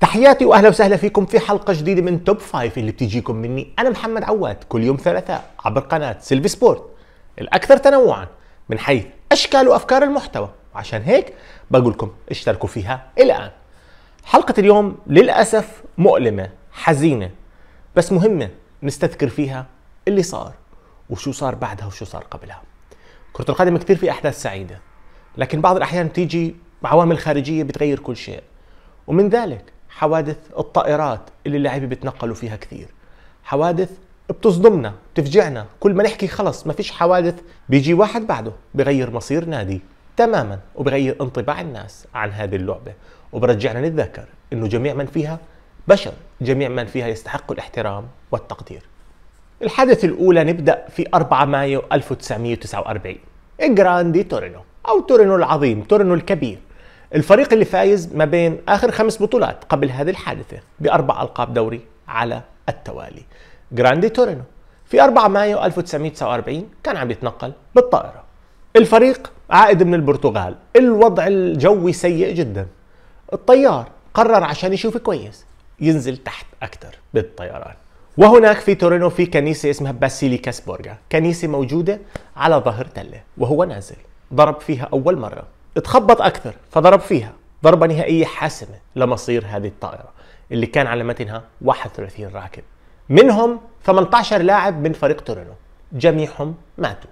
تحياتي واهلا وسهلا فيكم في حلقه جديده من توب فايف اللي بتجيكم مني انا محمد عواد كل يوم ثلاثاء عبر قناه سيلفي سبورت الاكثر تنوعا من حيث اشكال وافكار المحتوى عشان هيك بقول لكم اشتركوا فيها الان حلقه اليوم للاسف مؤلمه حزينه بس مهمه نستذكر فيها اللي صار وشو صار بعدها وشو صار قبلها كرة القدم كثير في أحداث سعيدة لكن بعض الأحيان تيجي عوامل خارجية بتغير كل شيء ومن ذلك حوادث الطائرات اللي اللعيبه بتنقلوا فيها كثير حوادث بتصدمنا بتفجعنا كل ما نحكي خلص ما فيش حوادث بيجي واحد بعده بغير مصير نادي تماما وبغير انطباع الناس عن هذه اللعبة وبرجعنا نتذكر انه جميع من فيها بشر جميع من فيها يستحق الاحترام والتقدير الحادثة الأولى نبدأ في 4 مايو 1949 جراندي تورينو أو تورينو العظيم تورينو الكبير الفريق اللي فايز ما بين آخر خمس بطولات قبل هذه الحادثة بأربع ألقاب دوري على التوالي جراندي تورينو في 4 مايو 1949 كان عم يتنقل بالطائرة الفريق عائد من البرتغال الوضع الجوي سيء جدا الطيار قرر عشان يشوف كويس ينزل تحت أكثر بالطيران وهناك في تورينو في كنيسة اسمها باسيلي كاسبورغا كنيسة موجودة على ظهر تلة وهو نازل ضرب فيها أول مرة اتخبط اكثر فضرب فيها ضربه نهائيه حاسمه لمصير هذه الطائره اللي كان على متنها 31 راكب منهم 18 لاعب من فريق تورينو جميعهم ماتوا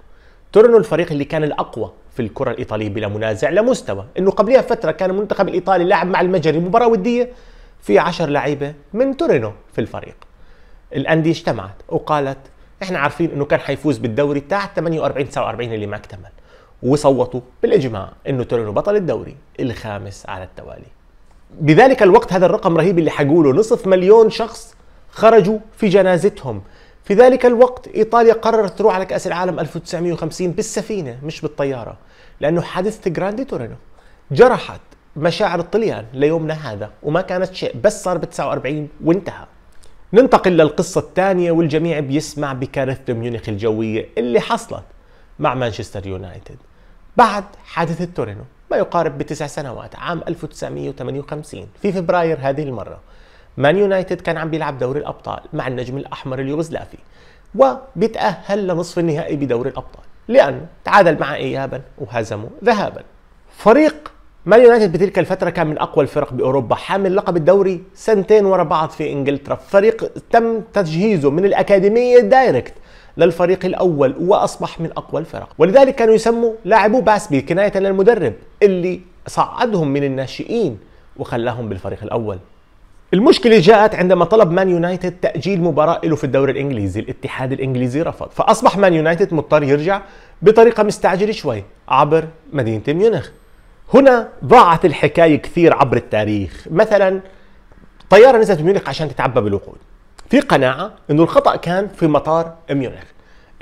تورينو الفريق اللي كان الاقوى في الكره الايطاليه بلا منازع لمستوى انه قبلها فتره كان المنتخب الايطالي لاعب مع المجري مباراه وديه في 10 لعيبه من تورينو في الفريق الانديه اجتمعت وقالت احنا عارفين انه كان حيفوز بالدوري تاع 48 49 اللي ما اكتمل وصوتوا بالاجماع انه تورينو بطل الدوري الخامس على التوالي بذلك الوقت هذا الرقم رهيب اللي حقوله نصف مليون شخص خرجوا في جنازتهم في ذلك الوقت ايطاليا قررت تروح على كاس العالم 1950 بالسفينه مش بالطياره لانه حادثه جراندي تورينو جرحت مشاعر الطليان ليومنا هذا وما كانت شيء بس صار ب 49 وانتهى ننتقل للقصة الثانية والجميع بيسمع بكارثة ميونخ الجوية اللي حصلت مع مانشستر يونايتد بعد حادثة تورينو ما يقارب بتسع سنوات عام 1958 في فبراير هذه المرة مان يونايتد كان عم بيلعب دوري الأبطال مع النجم الأحمر اليوغوسلافي وبيتأهل لنصف النهائي بدوري الأبطال لأنه تعادل مع إيابا وهزمه ذهابا فريق مان يونايتد بتلك الفترة كان من أقوى الفرق بأوروبا حامل لقب الدوري سنتين ورا بعض في إنجلترا فريق تم تجهيزه من الأكاديمية دايركت للفريق الأول وأصبح من أقوى الفرق ولذلك كانوا يسموا لاعبو باسبي كناية للمدرب اللي صعدهم من الناشئين وخلاهم بالفريق الأول المشكلة جاءت عندما طلب مان يونايتد تأجيل مباراة له في الدوري الإنجليزي الاتحاد الإنجليزي رفض فأصبح مان يونايتد مضطر يرجع بطريقة مستعجلة شوي عبر مدينة ميونخ هنا ضاعت الحكاية كثير عبر التاريخ مثلا طيارة نزلت ميونخ عشان تتعبى بالوقود في قناعه انه الخطا كان في مطار ميونخ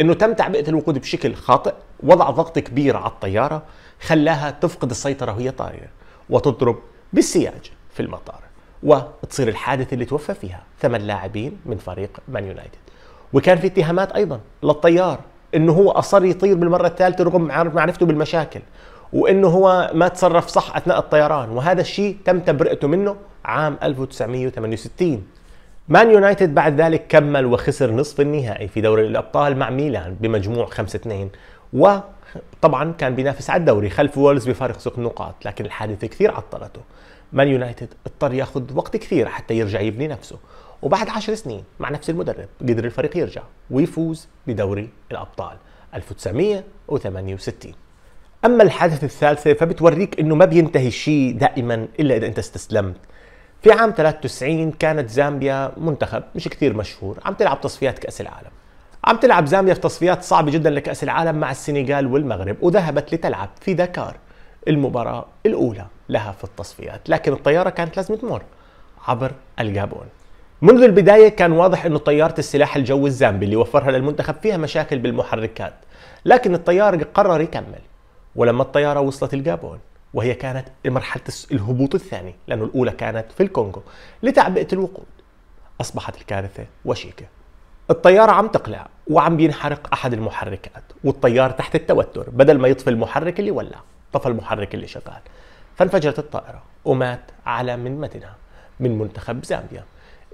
انه تم تعبئه الوقود بشكل خاطئ وضع ضغط كبير على الطياره خلاها تفقد السيطره وهي طايره وتضرب بالسياج في المطار وتصير الحادثه اللي توفى فيها ثمان لاعبين من فريق مان يونايتد وكان في اتهامات ايضا للطيار انه هو اصر يطير بالمره الثالثه رغم معرفته بالمشاكل وانه هو ما تصرف صح اثناء الطيران وهذا الشيء تم تبرئته منه عام 1968 مان يونايتد بعد ذلك كمل وخسر نصف النهائي في دوري الابطال مع ميلان بمجموع 5 2 وطبعا كان بينافس على الدوري خلف وولز بفارق ست نقاط لكن الحادثه كثير عطلته مان يونايتد اضطر ياخذ وقت كثير حتى يرجع يبني نفسه وبعد 10 سنين مع نفس المدرب قدر الفريق يرجع ويفوز بدوري الابطال 1968 اما الحادثه الثالثه فبتوريك انه ما بينتهي الشيء دائما الا اذا انت استسلمت في عام 93 كانت زامبيا منتخب مش كثير مشهور عم تلعب تصفيات كأس العالم عم تلعب زامبيا في تصفيات صعبة جدا لكأس العالم مع السنغال والمغرب وذهبت لتلعب في داكار المباراة الأولى لها في التصفيات لكن الطيارة كانت لازم تمر عبر الجابون منذ البداية كان واضح أن طيارة السلاح الجوي الزامبي اللي وفرها للمنتخب فيها مشاكل بالمحركات لكن الطيار قرر يكمل ولما الطيارة وصلت الجابون وهي كانت مرحلة الهبوط الثاني لأن الأولى كانت في الكونغو لتعبئة الوقود أصبحت الكارثة وشيكة الطيارة عم تقلع وعم بينحرق أحد المحركات والطيار تحت التوتر بدل ما يطفي المحرك اللي ولع طفى المحرك اللي شغال فانفجرت الطائرة ومات على من متنها من منتخب زامبيا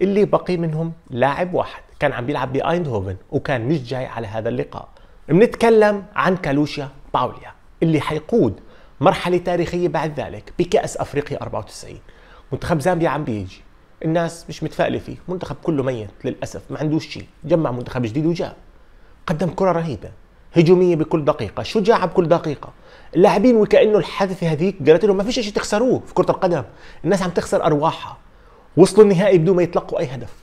اللي بقي منهم لاعب واحد كان عم بيلعب بأيندهوفن وكان مش جاي على هذا اللقاء بنتكلم عن كالوشيا باوليا اللي حيقود مرحلة تاريخية بعد ذلك بكأس أفريقيا 94 منتخب زامبيا عم بيجي الناس مش متفائلة فيه منتخب كله ميت للأسف ما عندوش شيء جمع منتخب جديد وجاء قدم كرة رهيبة هجومية بكل دقيقة شجاعة بكل دقيقة اللاعبين وكأنه الحادثة هذيك قالت لهم ما فيش شيء تخسروه في كرة القدم الناس عم تخسر أرواحها وصلوا النهائي بدون ما يتلقوا أي هدف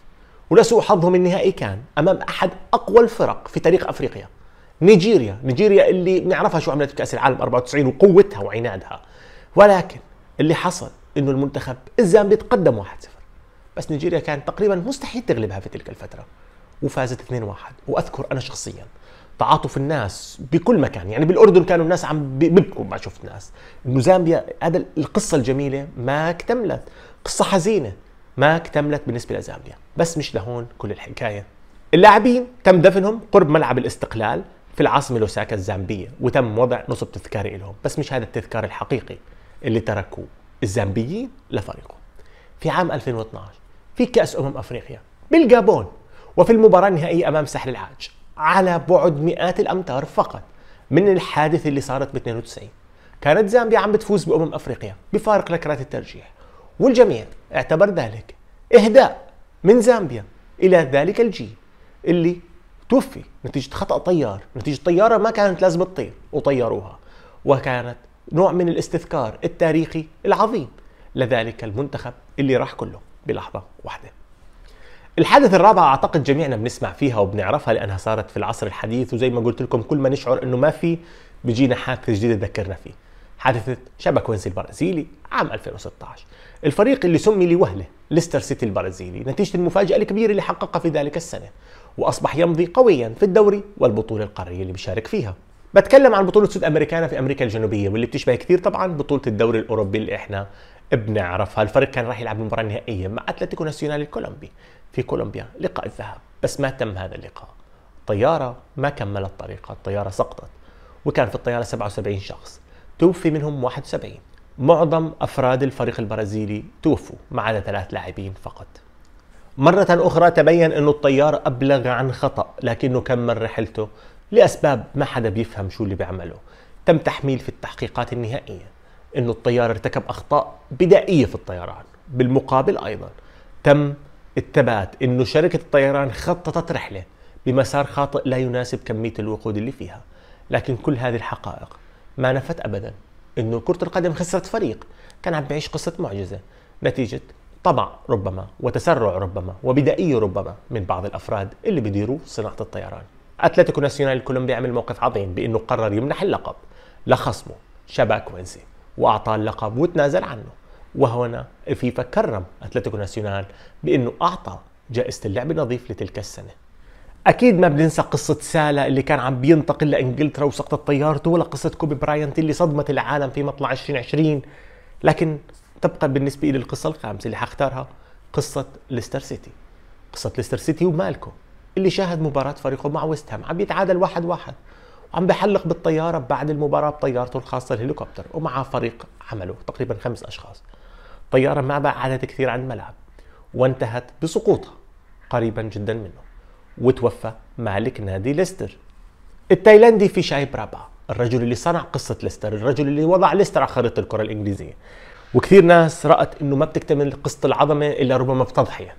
ولسوء حظهم النهائي كان أمام أحد أقوى الفرق في تاريخ أفريقيا نيجيريا نيجيريا اللي بنعرفها شو عملت بكاس العالم 94 وقوتها وعنادها ولكن اللي حصل انه المنتخب الزامبي تقدم 1-0 بس نيجيريا كانت تقريبا مستحيل تغلبها في تلك الفتره وفازت 2-1 واذكر انا شخصيا تعاطف الناس بكل مكان يعني بالاردن كانوا الناس عم بيبكوا ما شفت ناس انه زامبيا هذا القصه الجميله ما اكتملت قصه حزينه ما اكتملت بالنسبه لزامبيا بس مش لهون كل الحكايه اللاعبين تم دفنهم قرب ملعب الاستقلال في العاصمة لوساكا الزامبية وتم وضع نصب تذكاري لهم بس مش هذا التذكار الحقيقي اللي تركوه الزامبيين لفريقه في عام 2012 في كأس أمم أفريقيا بالجابون وفي المباراة النهائية أمام سحل العاج على بعد مئات الأمتار فقط من الحادث اللي صارت ب 92 كانت زامبيا عم بتفوز بأمم أفريقيا بفارق لكرات الترجيح والجميع اعتبر ذلك إهداء من زامبيا إلى ذلك الجيل اللي توفي نتيجة خطأ طيار نتيجة طيارة ما كانت لازم تطير وطيروها وكانت نوع من الاستذكار التاريخي العظيم لذلك المنتخب اللي راح كله بلحظة واحدة الحدث الرابع اعتقد جميعنا بنسمع فيها وبنعرفها لانها صارت في العصر الحديث وزي ما قلت لكم كل ما نشعر انه ما في بيجينا حادث جديد تذكرنا فيه حادثة شبك وينسي البرازيلي عام 2016 الفريق اللي سمي لوهله ليستر سيتي البرازيلي نتيجة المفاجأة الكبيرة اللي حققها في ذلك السنة واصبح يمضي قويا في الدوري والبطوله القاريه اللي بيشارك فيها بتكلم عن بطوله سود امريكانا في امريكا الجنوبيه واللي بتشبه كثير طبعا بطوله الدوري الاوروبي اللي احنا بنعرفها الفريق كان راح يلعب المباراه النهائيه مع اتلتيكو ناسيونال الكولومبي في كولومبيا لقاء الذهاب بس ما تم هذا اللقاء الطياره ما كملت طريقها الطياره سقطت وكان في الطياره 77 شخص توفي منهم 71 معظم افراد الفريق البرازيلي توفوا ما عدا ثلاث لاعبين فقط مرة أخرى تبين أنه الطيار أبلغ عن خطأ لكنه كمل رحلته لأسباب ما حدا بيفهم شو اللي بيعمله تم تحميل في التحقيقات النهائية أنه الطيار ارتكب أخطاء بدائية في الطيران بالمقابل أيضا تم الثبات أنه شركة الطيران خططت رحلة بمسار خاطئ لا يناسب كمية الوقود اللي فيها لكن كل هذه الحقائق ما نفت أبدا أنه كرة القدم خسرت فريق كان عم بيعيش قصة معجزة نتيجة طمع ربما وتسرع ربما وبدائية ربما من بعض الأفراد اللي بيديروا صناعة الطيران أتلتيكو ناسيونال الكولومبي عمل موقف عظيم بأنه قرر يمنح اللقب لخصمه شابا كوينسي وأعطاه اللقب وتنازل عنه وهنا الفيفا كرم أتلتيكو ناسيونال بأنه أعطى جائزة اللعب النظيف لتلك السنة اكيد ما بننسى قصه سالا اللي كان عم بينتقل لانجلترا وسقطت طيارته ولا قصه كوبي براينت اللي صدمت العالم في مطلع 2020 لكن تبقى بالنسبه لي القصه الخامسه اللي حختارها قصه ليستر سيتي قصه ليستر سيتي ومالكو اللي شاهد مباراه فريقه مع ويست هام عم يتعادل واحد واحد وعم بحلق بالطياره بعد المباراه بطيارته الخاصه الهليكوبتر ومعه فريق عمله تقريبا خمس اشخاص طياره ما بعدت كثير عن الملعب وانتهت بسقوطها قريبا جدا منه وتوفى مالك نادي ليستر التايلندي في شاي برابا الرجل اللي صنع قصة ليستر الرجل اللي وضع ليستر على خريطة الكرة الإنجليزية وكثير ناس رأت انه ما بتكتمل قصة العظمة الا ربما بتضحية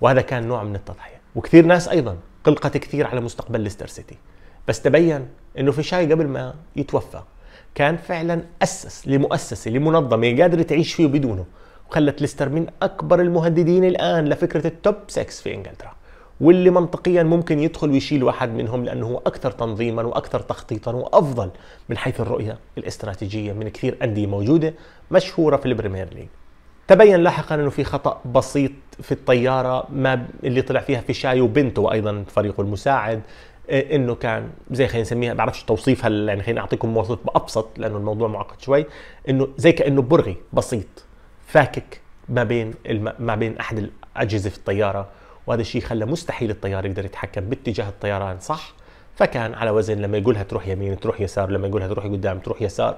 وهذا كان نوع من التضحية وكثير ناس ايضا قلقت كثير على مستقبل ليستر سيتي بس تبين انه في شاي قبل ما يتوفى كان فعلا اسس لمؤسسه لمنظمه قادره تعيش فيه بدونه وخلت ليستر من اكبر المهددين الان لفكره التوب 6 في انجلترا واللي منطقيا ممكن يدخل ويشيل واحد منهم لانه هو اكثر تنظيما واكثر تخطيطا وافضل من حيث الرؤيه الاستراتيجيه من كثير انديه موجوده مشهوره في البريمير ليج. تبين لاحقا انه في خطا بسيط في الطياره ما اللي طلع فيها في شاي وبنته وايضا فريقه المساعد انه كان زي خلينا نسميها بعرفش توصيفها يعني خلينا اعطيكم موصف بابسط لانه الموضوع معقد شوي انه زي كانه برغي بسيط فاكك ما بين الم... ما بين احد الاجهزه في الطياره وهذا الشيء خلى مستحيل الطيار يقدر يتحكم باتجاه الطيران صح فكان على وزن لما يقولها تروح يمين تروح يسار لما يقولها تروح قدام تروح يسار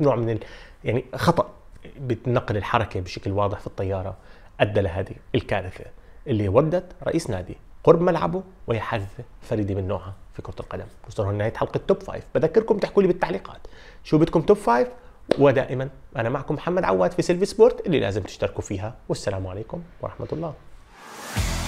ونوع من ال... يعني خطا بنقل الحركه بشكل واضح في الطياره ادى لهذه الكارثه اللي ودت رئيس نادي قرب ملعبه وهي حادثه فريده من نوعها في كره القدم وصلنا لنهايه حلقه توب فايف بذكركم تحكوا لي بالتعليقات شو بدكم توب فايف ودائما انا معكم محمد عواد في سيلفي سبورت اللي لازم تشتركوا فيها والسلام عليكم ورحمه الله